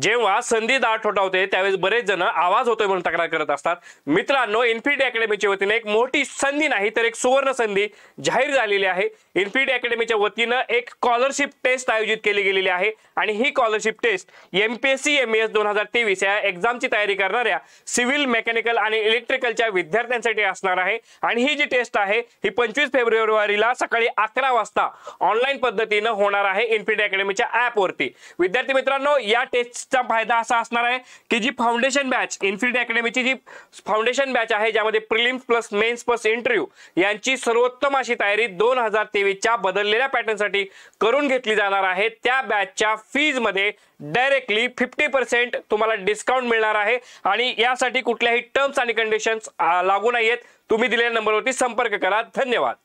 जेव्हा संधी दाट होते त्यावेळेस बरेच जण आवाज होतोय म्हणून तक्रार करत असतात मित्रांनो इन्फिनिटी अकॅडमीच्या वतीने एक मोठी संधी नाही तर एक सुवर्ण संधी जाहीर झालेली आहे इन्फिनिटी अकॅडमीच्या वतीनं एक स्कॉलरशिप टेस्ट आयोजित केली गेलेली आहे आणि ही scholarship test C M S दोन हजार तेवीस या एक्झामची तयारी करणाऱ्या सिव्हिल मेकॅनिकल आणि इलेक्ट्रिकलच्या विद्यार्थ्यांसाठी असणार आहे आणि ही जी टेस्ट आहे ही पंचवीस फेब्रुवारीला सकाळी अकरा वाजता ऑनलाईन पद्धतीनं होणार आहे इन्फिनिटी अकॅडमीच्या ऍपवरती विद्यार्थी मित्रांनो या टेस्ट बॅचचा फायदा असा असणार आहे की जी फाउंडेशन बॅच इन्फिनिट अकॅडमीची जी फाउंडेशन बॅच आहे ज्यामध्ये prelims plus mains plus interview यांची सर्वोत्तम अशी तयारी दोन हजार तेवीसच्या बदललेल्या पॅटर्नसाठी करून घेतली जाणार आहे त्या बॅचच्या फीजमध्ये डायरेक्टली फिफ्टी पर्सेंट तुम्हाला डिस्काउंट मिळणार आहे आणि यासाठी कुठल्याही टर्म्स आणि कंडिशन्स लागू नाही आहेत तुम्ही दिलेल्या नंबरवरती संपर्क करा धन्यवाद